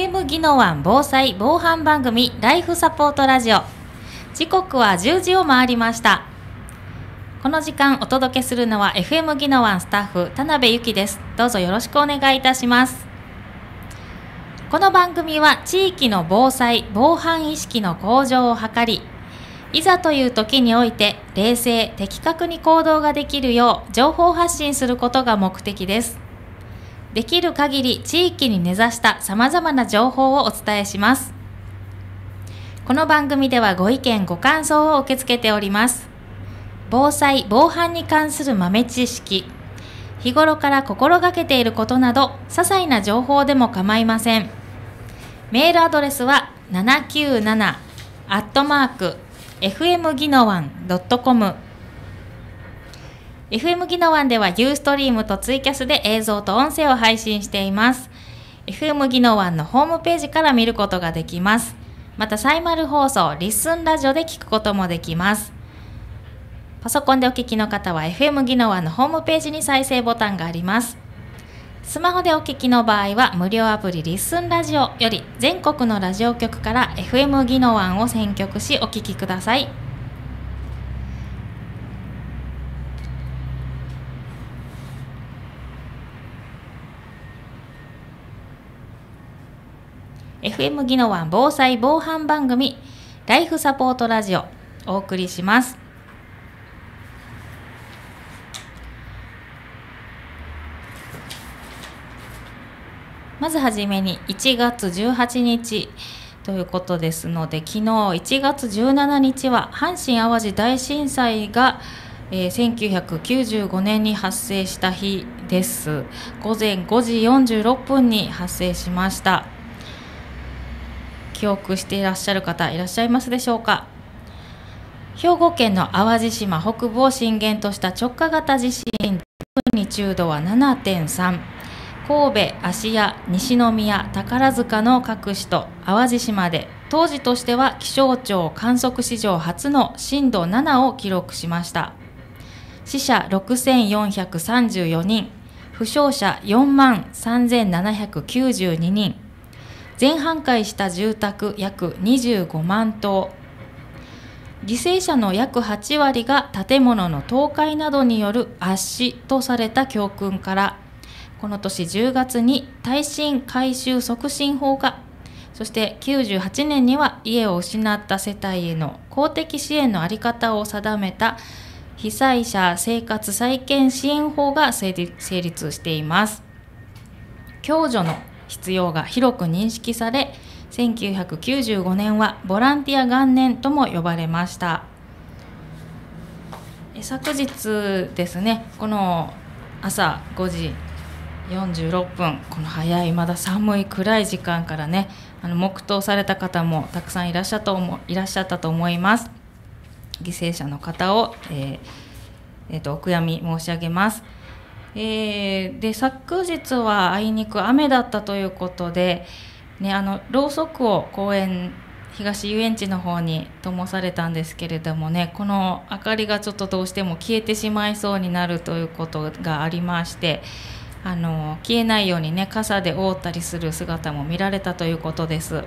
FM 技能湾防災防犯番組ライフサポートラジオ時刻は10時を回りましたこの時間お届けするのは FM 技能湾スタッフ田辺由紀ですどうぞよろしくお願いいたしますこの番組は地域の防災防犯意識の向上を図りいざという時において冷静的確に行動ができるよう情報発信することが目的ですできる限り地域に根ざしたさまざまな情報をお伝えします。この番組ではご意見、ご感想を受け付けております。防災・防犯に関する豆知識、日頃から心がけていることなど、些細な情報でも構いません。メールアドレスは797アットマーク FM ギノワン .com FM ギノワンではユーストリームとツイキャスで映像と音声を配信しています。FM ギノワンのホームページから見ることができます。また、サイマル放送、リッスンラジオで聞くこともできます。パソコンでお聞きの方は FM ギノワンのホームページに再生ボタンがあります。スマホでお聞きの場合は無料アプリリッスンラジオより全国のラジオ局から FM ギノワンを選曲しお聞きください。FM 技能湾防災防犯番組ライフサポートラジオお送りします。まずはじめに1月18日ということですので昨日1月17日は阪神・淡路大震災が、えー、1995年に発生した日です午前5時46分に発生しました。記憶していらっしゃる方いらっしゃいますでしょうか兵庫県の淡路島北部を震源とした直下型地震マグニチュードは7.3神戸芦屋西宮宝塚の各市と淡路島で当時としては気象庁観測史上初の震度7を記録しました死者6434人負傷者4万3792人全半壊した住宅約25万棟犠牲者の約8割が建物の倒壊などによる圧死とされた教訓からこの年10月に耐震改修促進法がそして98年には家を失った世帯への公的支援の在り方を定めた被災者生活再建支援法が成立しています。共助の必要が広く認識され1995年はボランティア元年とも呼ばれました昨日ですねこの朝5時46分この早いまだ寒い暗い時間からねあの黙祷された方もたくさんいらっしゃった思いらっしゃったと思います犠牲者の方を、えーえーと、とお悔やみ申し上げます。えー、で昨日はあいにく雨だったということで、ね、あのろうそくを公園東遊園地の方に灯されたんですけれどもねこの明かりがちょっとどうしても消えてしまいそうになるということがありましてあの消えないようにね傘で覆ったりする姿も見られたということです。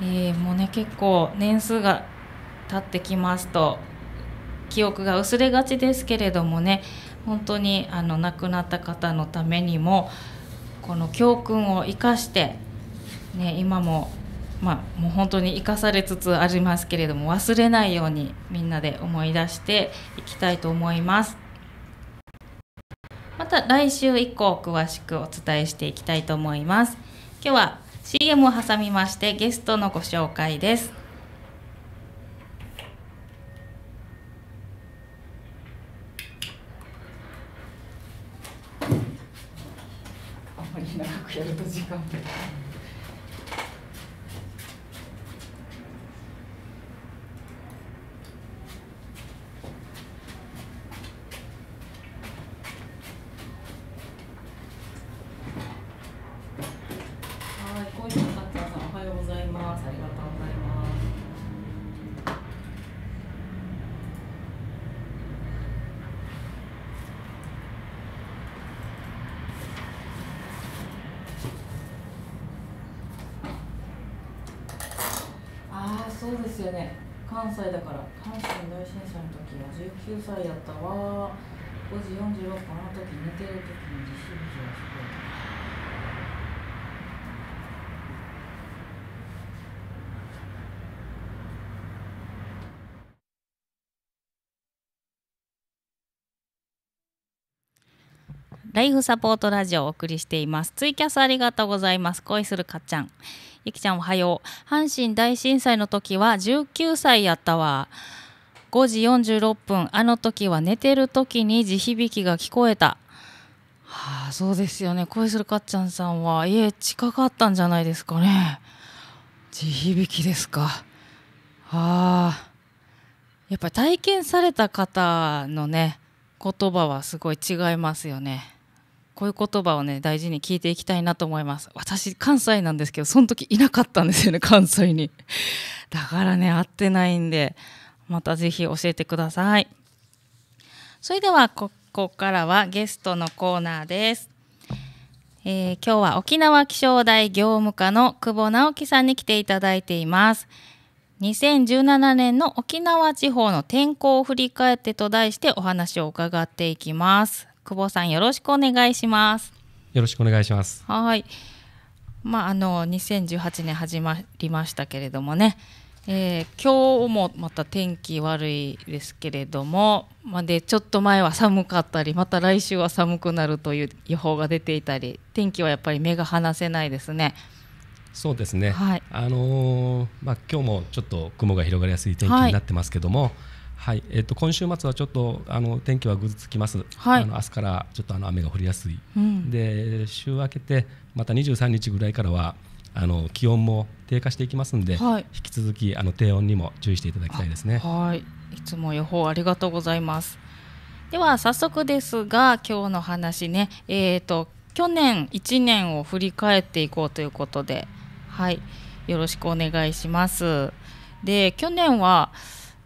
えー、もうね結構年数が経ってきますと記憶が薄れがちですけれどもね本当にあの亡くなった方のためにもこの教訓を生かして、ね、今も、まあ、もう本当に生かされつつありますけれども忘れないようにみんなで思い出していきたいと思います。また来週以降詳しくお伝えしていきたいと思います。今日は CM を挟みましてゲストのご紹介です。そうですよね関西だから関西大震災の時は19歳やったわ5時46分あの時寝てる時に地震時はすごいライフサポートラジオをお送りしています。ツイキャスありがとうございます。恋するかっちゃん。ゆきちゃんおはよう。阪神大震災の時は19歳やったわ。5時46分、あの時は寝てる時に地響きが聞こえた。はあ、そうですよね。恋するかっちゃんさんは家近かったんじゃないですかね。地響きですか。はあ。やっぱり体験された方のね、言葉はすごい違いますよね。こういう言葉をね大事に聞いていきたいなと思います私関西なんですけどその時いなかったんですよね 関西にだからね会ってないんでまたぜひ教えてくださいそれではここからはゲストのコーナーですえー、今日は沖縄気象台業務課の久保直樹さんに来ていただいています2017年の沖縄地方の天候を振り返ってと題してお話を伺っていきます久保さんよろしくお願いしますよろしくお願いしますはいまああの2018年始まりましたけれどもね、えー、今日もまた天気悪いですけれどもまでちょっと前は寒かったりまた来週は寒くなるという予報が出ていたり天気はやっぱり目が離せないですねそうですね、はい、あのー、まあ、今日もちょっと雲が広がりやすい天気になってますけども、はいはい、えっ、と今週末はちょっとあの天気はぐずつきます。はい、あの明日からちょっとあの雨が降りやすい。うん、で週明けてまた23日ぐらいからはあの気温も低下していきますので、はい、引き続きあの低温にも注意していただきたいですね。はい、いつも予報ありがとうございます。では早速ですが今日の話ね、えっ、ー、と去年1年を振り返っていこうということで、はい、よろしくお願いします。で去年は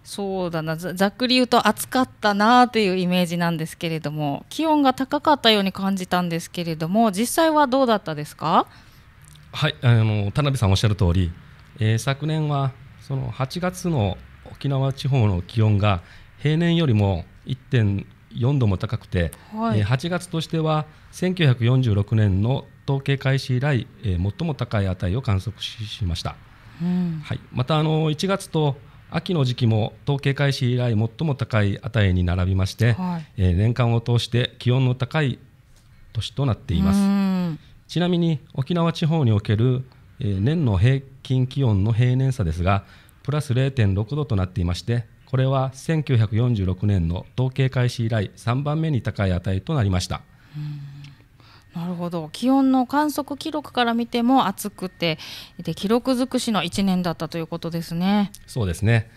そうだなざっくり言うと暑かったなというイメージなんですけれども気温が高かったように感じたんですけれども実際はどうだったですかはいあの田辺さんおっしゃる通り、えー、昨年はその8月の沖縄地方の気温が平年よりも1.4度も高くて、はい、えー、8月としては1946年の統計開始以来、えー、最も高い値を観測しました。うん、はい、またあの1月と秋の時期も統計開始以来最も高い値に並びまして、はい、えー、年間を通して気温の高い年となっていますちなみに沖縄地方における、えー、年の平均気温の平年差ですがプラス0.6度となっていましてこれは1946年の統計開始以来3番目に高い値となりました、なるほど気温の観測記録から見ても暑くてで記録尽くしの1年だったということですね。そうですね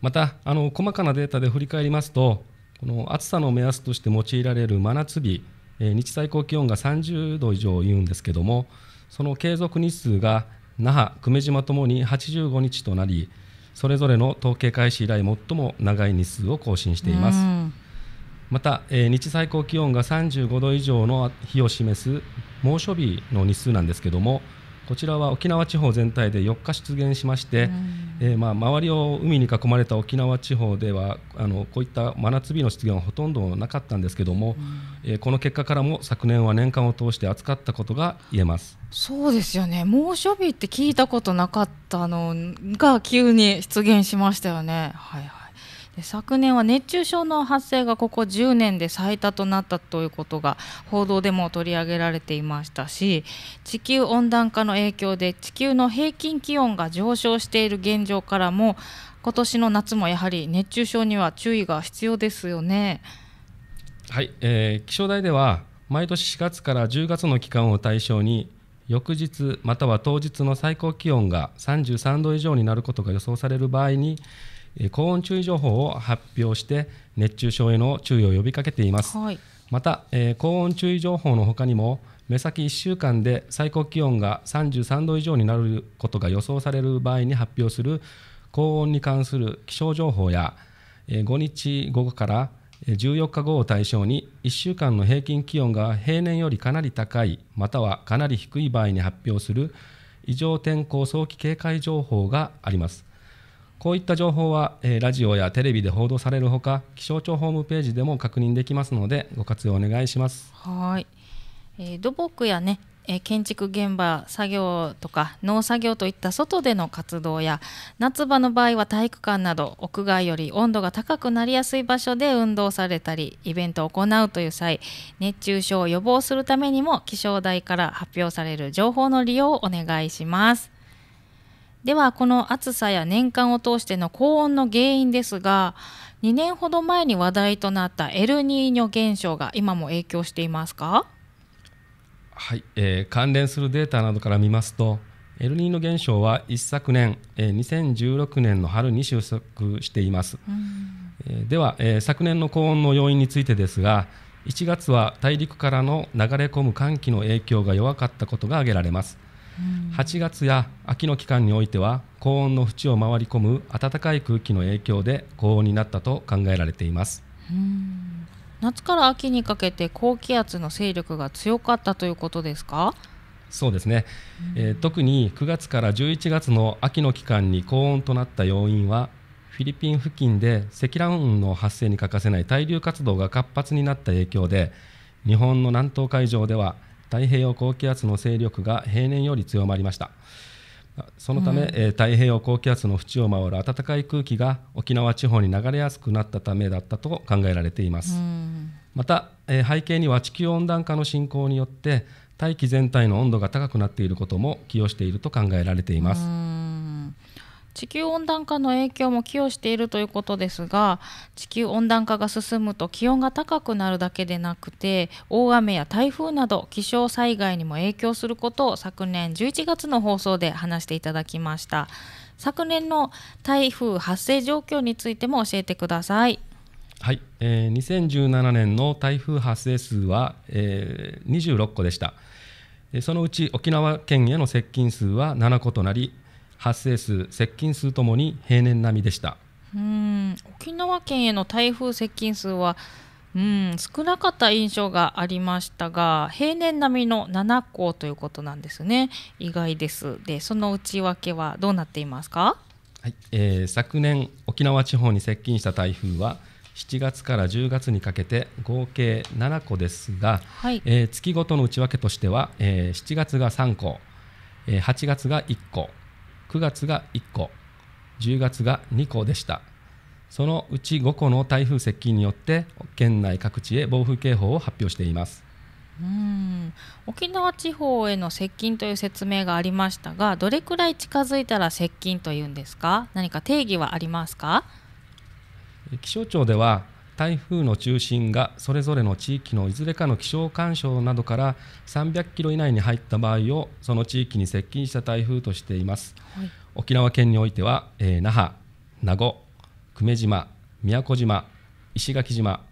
またあの細かなデータで振り返りますとこの暑さの目安として用いられる真夏日、えー、日最高気温が30度以上言うんですけどもその継続日数が那覇久米島ともに85日となりそれぞれの統計開始以来最も長い日数を更新しています。また、えー、日最高気温が35度以上の日を示す猛暑日の日数なんですけどもこちらは沖縄地方全体で4日出現しまして、うん、えー、まあ、周りを海に囲まれた沖縄地方ではあのこういった真夏日の出現はほとんどなかったんですけども、うん、えー、この結果からも昨年は年間を通して暑かったことが言えますそうですよね猛暑日って聞いたことなかったのが急に出現しましたよね。はい、はい昨年は熱中症の発生がここ10年で最多となったということが報道でも取り上げられていましたし地球温暖化の影響で地球の平均気温が上昇している現状からも今年の夏もやはり熱中症には注意が必要ですよね。はい、えー、気象台では毎年4月から10月の期間を対象に翌日または当日の最高気温が33度以上になることが予想される場合に高温注意情報を発表して熱中症への注意を呼びかけています、はい、また、えー、高温注意情報のほかにも目先1週間で最高気温が33度以上になることが予想される場合に発表する高温に関する気象情報や5日午後から14日後を対象に1週間の平均気温が平年よりかなり高いまたはかなり低い場合に発表する異常天候早期警戒情報がありますこういった情報は、えー、ラジオやテレビで報道されるほか気象庁ホームページでも確認できますのでご活用お願いします。はい、えー、土木やね、えー、建築現場作業とか農作業といった外での活動や夏場の場合は体育館など屋外より温度が高くなりやすい場所で運動されたりイベントを行うという際熱中症を予防するためにも気象台から発表される情報の利用をお願いします。ではこの暑さや年間を通しての高温の原因ですが2年ほど前に話題となったエルニーニョ現象が今も影響していますかはい、えー、関連するデータなどから見ますとエルニーニョ現象は一昨年、えー、2016年の春に収束しています、えー、では、えー、昨年の高温の要因についてですが1月は大陸からの流れ込む寒気の影響が弱かったことが挙げられます8月や秋の期間においては高温の縁を回り込む暖かい空気の影響で高温になったと考えられています夏から秋にかけて高気圧の勢力が強かったということですかそうですね、うん、えー、特に9月から11月の秋の期間に高温となった要因はフィリピン付近で積乱雲の発生に欠かせない対流活動が活発になった影響で日本の南東海上では太平洋高気圧の勢力が平年より強まりましたそのため、うん、太平洋高気圧の縁を回る暖かい空気が沖縄地方に流れやすくなったためだったと考えられています、うん、また、背景には地球温暖化の進行によって大気全体の温度が高くなっていることも寄与していると考えられています、うん地球温暖化の影響も寄与しているということですが地球温暖化が進むと気温が高くなるだけでなくて大雨や台風など気象災害にも影響することを昨年11月の放送で話していただきました昨年の台風発生状況についても教えてくださいはい、えー、2017年の台風発生数は、えー、26個でしたそのうち沖縄県への接近数は7個となり発生数接近数ともに平年並みでしたうん沖縄県への台風接近数はうん少なかった印象がありましたが平年並みの7校ということなんですね意外ですでその内訳はどうなっていますかはいえー、昨年沖縄地方に接近した台風は7月から10月にかけて合計7個ですが、はい、えー、月ごとの内訳としては、えー、7月が3個、えー、8月が1個、9月が1個10月が2個でしたそのうち5個の台風接近によって県内各地へ暴風警報を発表していますうん沖縄地方への接近という説明がありましたがどれくらい近づいたら接近というんですか何か定義はありますか気象庁では台風の中心がそれぞれの地域のいずれかの気象干渉などから300キロ以内に入った場合をその地域に接近した台風としています、はい、沖縄県においては、えー、那覇、名護、久米島、宮古島、石垣島、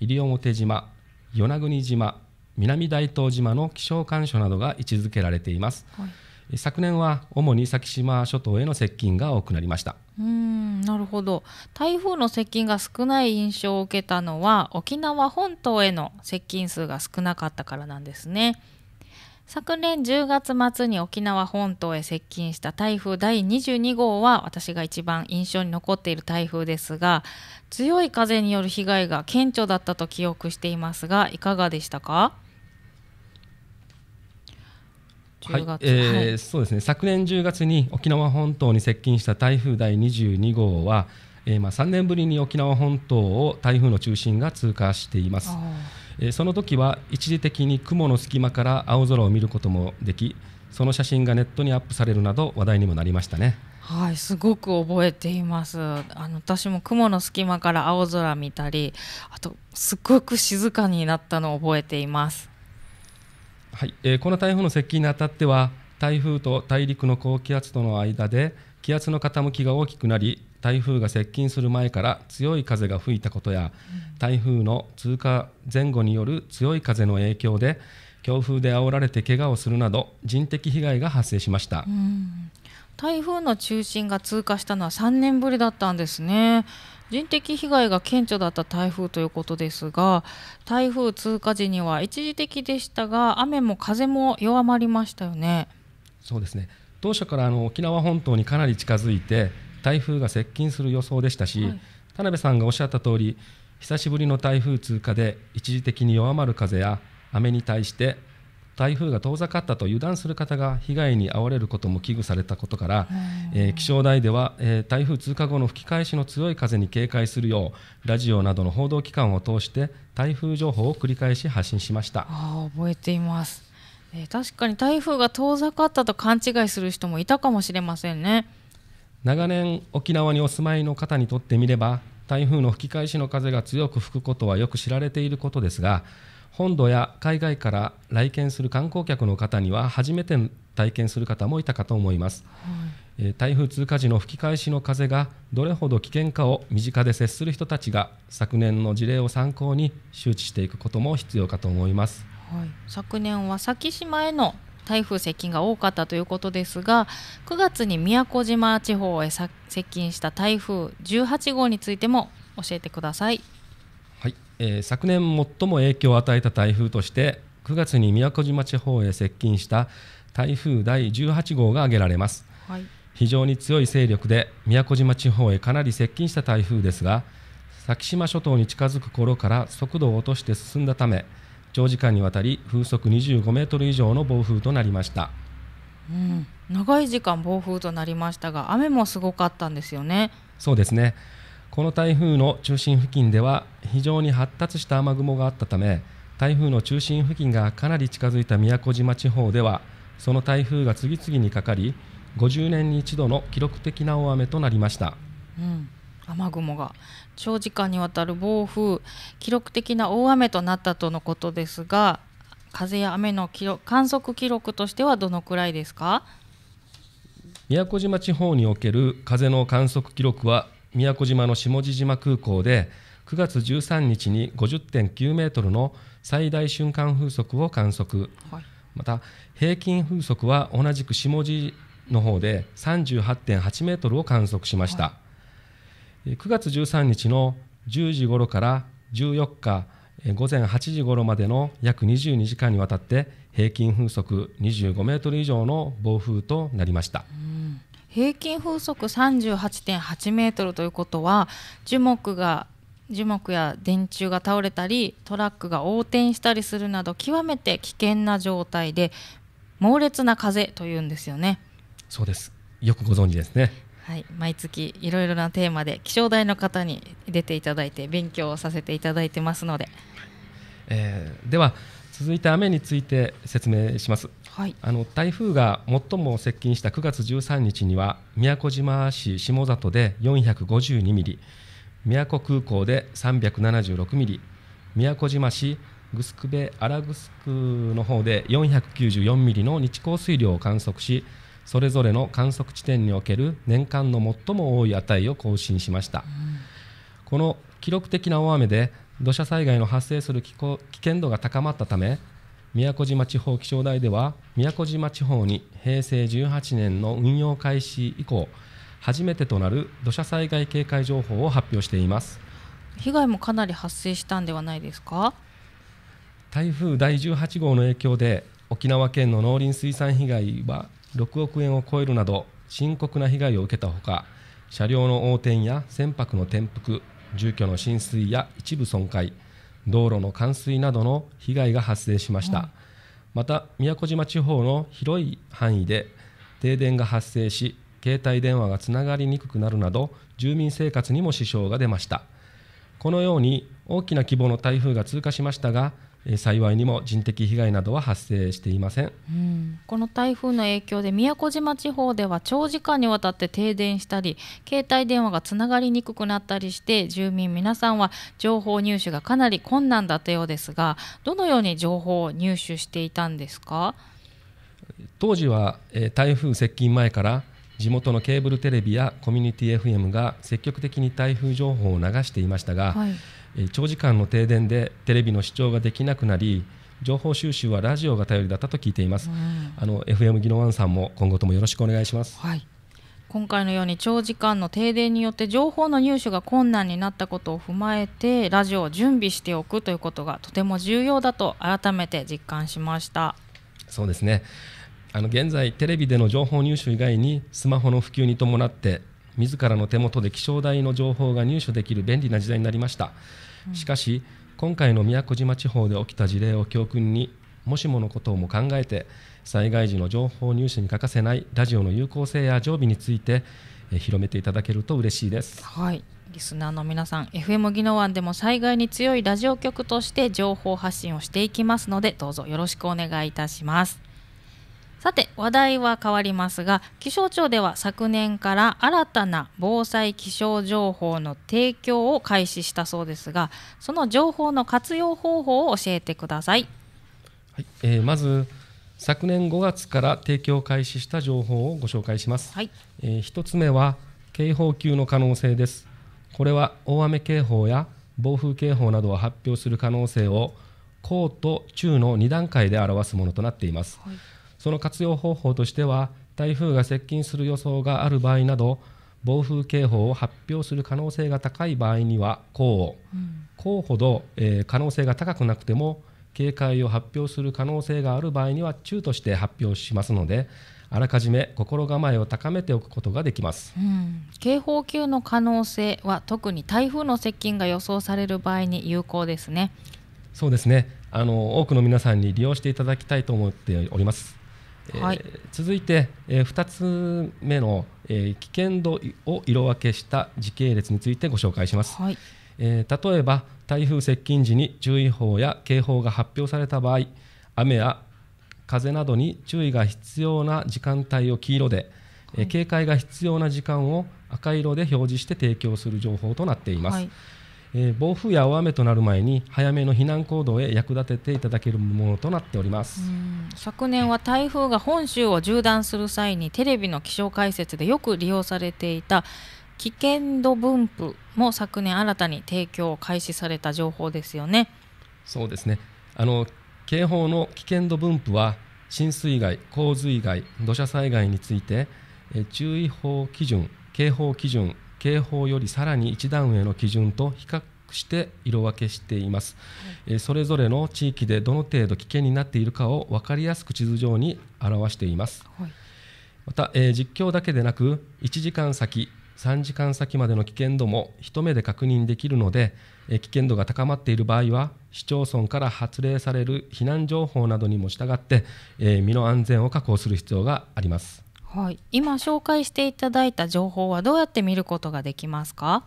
西表島、与那国島、南大東島の気象干渉などが位置づけられています、はい、昨年は主に先島諸島への接近が多くなりましたうんなるほど台風の接近が少ない印象を受けたのは沖縄本島への接近数が少なかったからなんですね昨年10月末に沖縄本島へ接近した台風第22号は私が一番印象に残っている台風ですが強い風による被害が顕著だったと記憶していますがいかがでしたかはい、えーはい、そうですね昨年10月に沖縄本島に接近した台風第22号は、えー、まあ、3年ぶりに沖縄本島を台風の中心が通過しています、えー、その時は一時的に雲の隙間から青空を見ることもできその写真がネットにアップされるなど話題にもなりましたねはい、すごく覚えています。あの私も雲の隙間から青空見たり、あとすごく静かになったのを覚えています。はい、えー、この台風の接近にあたっては台風と大陸の高気圧との間で気圧の傾きが大きくなり台風が接近する前から強い風が吹いたことや台風の通過前後による強い風の影響で強風で煽られて怪我をするなど人的被害が発生しました、うん、台風の中心が通過したのは3年ぶりだったんですね人的被害が顕著だった台風ということですが台風通過時には一時的でしたが雨も風も弱まりましたよねそうですね当初からあの沖縄本島にかなり近づいて台風が接近する予想でしたし、はい、田辺さんがおっしゃった通り久しぶりの台風通過で一時的に弱まる風や雨に対して台風が遠ざかったと油断する方が被害に遭われることも危惧されたことから、えー、気象台では、えー、台風通過後の吹き返しの強い風に警戒するようラジオなどの報道機関を通して台風情報を繰り返し発信しましたあ覚えています、えー、確かに台風が遠ざかったと勘違いする人もいたかもしれませんね長年沖縄にお住まいの方にとってみれば台風の吹き返しの風が強く吹くことはよく知られていることですが本土や海外から来県する観光客の方には初めて体験する方もいたかと思います、はい、台風通過時の吹き返しの風がどれほど危険かを身近で接する人たちが昨年の事例を参考に周知していくことも必要かと思います、はい、昨年は先島への台風接近が多かったということですが9月に宮古島地方へ接近した台風18号についても教えてください。えー、昨年最も影響を与えた台風として9月に宮古島地方へ接近した台風第18号が挙げられます、はい、非常に強い勢力で宮古島地方へかなり接近した台風ですが先島諸島に近づく頃から速度を落として進んだため長時間にわたり風速25メートル以上の暴風となりました、うん、長い時間暴風となりましたが雨もすごかったんですよねそうですねこの台風の中心付近では非常に発達した雨雲があったため台風の中心付近がかなり近づいた宮古島地方ではその台風が次々にかかり50年に一度の記録的な大雨となりました、うん、雨雲が長時間にわたる暴風記録的な大雨となったとのことですが風や雨の記録観測記録としてはどのくらいですか宮古島地方における風の観測記録は宮古島の下地島空港で9月13日に50.9メートルの最大瞬間風速を観測、はい、また平均風速は同じく下地の方で38.8メートルを観測しました、はい、9月13日の10時ろから14日午前8時ごろまでの約22時間にわたって平均風速25メートル以上の暴風となりました。うん平均風速38.8メートルということは樹木が樹木や電柱が倒れたりトラックが横転したりするなど極めて危険な状態で猛烈な風というんですよねそうですよくご存知ですねはい、毎月いろいろなテーマで気象台の方に出ていただいて勉強をさせていただいてますので、えー、では続いて雨について説明します、はい、あの台風が最も接近した9月13日には宮古島市下里で452ミリ宮古空港で376ミリ宮古島市グスクベアラグスクの方で494ミリの日降水量を観測しそれぞれの観測地点における年間の最も多い値を更新しました、うん、この記録的な大雨で土砂災害の発生する危険度が高まったため宮古島地方気象台では宮古島地方に平成18年の運用開始以降初めてとなる土砂災害警戒情報を発表しています被害もかなり発生したんではないですか台風第18号の影響で沖縄県の農林水産被害は6億円を超えるなど深刻な被害を受けたほか車両の横転や船舶の転覆住居の浸水や一部損壊道路の冠水などの被害が発生しました、うん、また宮古島地方の広い範囲で停電が発生し携帯電話がつながりにくくなるなど住民生活にも支障が出ましたこのように大きな規模の台風が通過しましたが幸いにも人的被害などは発生していません、うん、この台風の影響で宮古島地方では長時間にわたって停電したり携帯電話がつながりにくくなったりして住民皆さんは情報入手がかなり困難だったようですがどのように情報を入手していたんですか当時は、え台風接近前から地元のケーブルテレビやコミュニティ FM が積極的に台風情報を流していましたが、はい長時間の停電でテレビの視聴ができなくなり情報収集はラジオが頼りだったと聞いています、うん、あの FM 技能ワンさんも今後ともよろしくお願いします、はい、今回のように長時間の停電によって情報の入手が困難になったことを踏まえてラジオを準備しておくということがとても重要だと改めて実感しましたそうですねあの現在テレビでの情報入手以外にスマホの普及に伴って自らの手元で気象台の情報が入手できる便利な時代になりましたしかし今回の宮古島地方で起きた事例を教訓にもしものことをも考えて災害時の情報入手に欠かせないラジオの有効性や常備について広めていただけると嬉しいです。はいリスナーの皆さん FM 技能案でも災害に強いラジオ局として情報発信をしていきますのでどうぞよろしくお願いいたしますさて話題は変わりますが気象庁では昨年から新たな防災気象情報の提供を開始したそうですがその情報の活用方法を教えてください、はいえー、まず昨年5月から提供開始した情報をご紹介します、はいえー、1つ目は警報級の可能性ですこれは大雨警報や暴風警報などを発表する可能性を高と中の2段階で表すものとなっています、はいその活用方法としては台風が接近する予想がある場合など暴風警報を発表する可能性が高い場合にはこう、うん、こうほど、えー、可能性が高くなくても警戒を発表する可能性がある場合には中として発表しますのであらかじめ心構えを高めておくことができます、うん、警報級の可能性は特に台風の接近が予想される場合に有効ですねそうですねあの多くの皆さんに利用していただきたいと思っておりますはいえー、続いて、えー、2つ目の、えー、危険度を色分けした時系列についてご紹介します、はい、えー、例えば台風接近時に注意報や警報が発表された場合雨や風などに注意が必要な時間帯を黄色で、はい、え警戒が必要な時間を赤色で表示して提供する情報となっています、はいえー、暴風や大雨となる前に早めの避難行動へ役立てていただけるものとなっております昨年は台風が本州を縦断する際にテレビの気象解説でよく利用されていた危険度分布も昨年新たに提供を開始された情報ですよね。そうですねあの警報の危険度分布は浸水害、洪水害、土砂災害について注意報基準、警報基準、警報よりさらに1段上の基準と比較して色分けしています、はい、それぞれの地域でどの程度危険になっているかを分かりやすく地図上に表しています、はい、また、え実況だけでなく1時間先3時間先までの危険度も一目で確認できるので、え危険度が高まっている場合は市町村から発令される避難情報などにも従って、え身の安全を確保する必要がありますはい、今紹介していただいた情報はどうやって見ることができますか、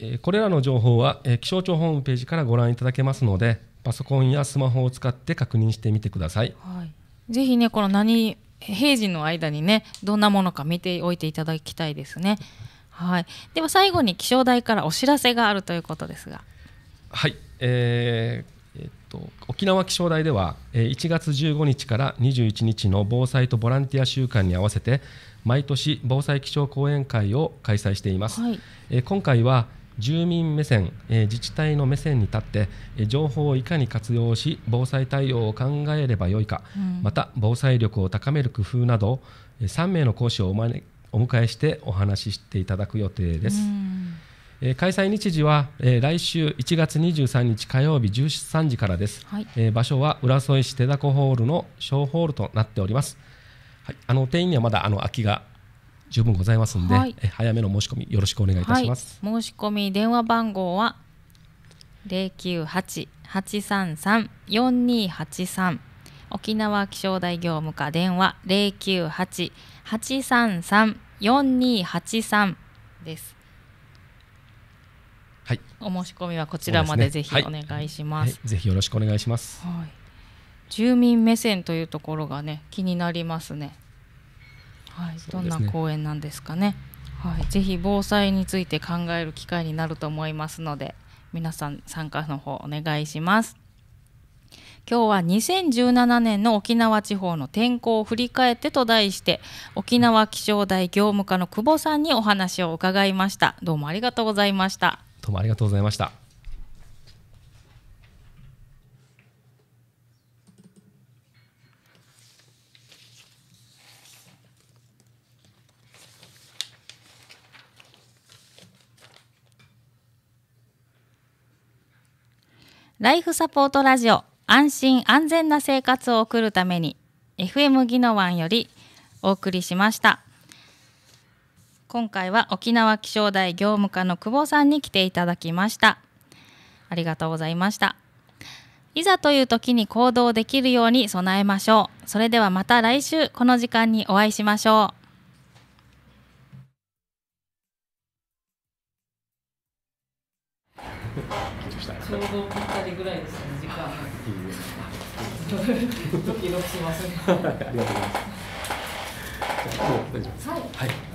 えー、これらの情報は、えー、気象庁ホームページからご覧いただけますのでパソコンやスマホを使って確認してみてください、はい、ぜひねこの何平時の間にねどんなものか見ておいていただきたいですね、はい、では最後に気象台からお知らせがあるということですがはい、えーえっと、沖縄気象台では1月15日から21日の防災とボランティア週間に合わせて毎年防災気象講演会を開催しています、はい、今回は住民目線、自治体の目線に立って、情報をいかに活用し防災対応を考えればよいか、うん、また防災力を高める工夫など3名の講師をおお迎えしてお話ししていただく予定です。うんえー、開催日時は、えー、来週1月23日火曜日13時からです、はい、えー、場所は浦添市手凧ホールの小ホールとなっております、はい、あの店員にはまだあの空きが十分ございますので、はい、え早めの申し込みよろしくお願いいたします、はい、申し込み電話番号は098-833-4283沖縄気象台業務課電話098-833-4283ですはい、お申し込みはこちらまでぜひお願いします、ねはいはい、ぜひよろしくお願いします、はい、住民目線というところがね気になりますねはい、ね、どんな公園なんですかねはい、ぜひ防災について考える機会になると思いますので皆さん参加の方お願いします今日は2017年の沖縄地方の天候を振り返ってと題して沖縄気象台業務課の久保さんにお話を伺いましたどうもありがとうございましたどうもありがとうございました。ライフサポートラジオ安心安全な生活を送るために FM ギノワンよりお送りしました。今回は沖縄気象台業務課の久保さんに来ていただきましたありがとうございましたいざという時に行動できるように備えましょうそれではまた来週この時間にお会いしましょうちょうどぴったりぐらいですね、時間。ドキドキしますね。ありがとうございます。はい。はい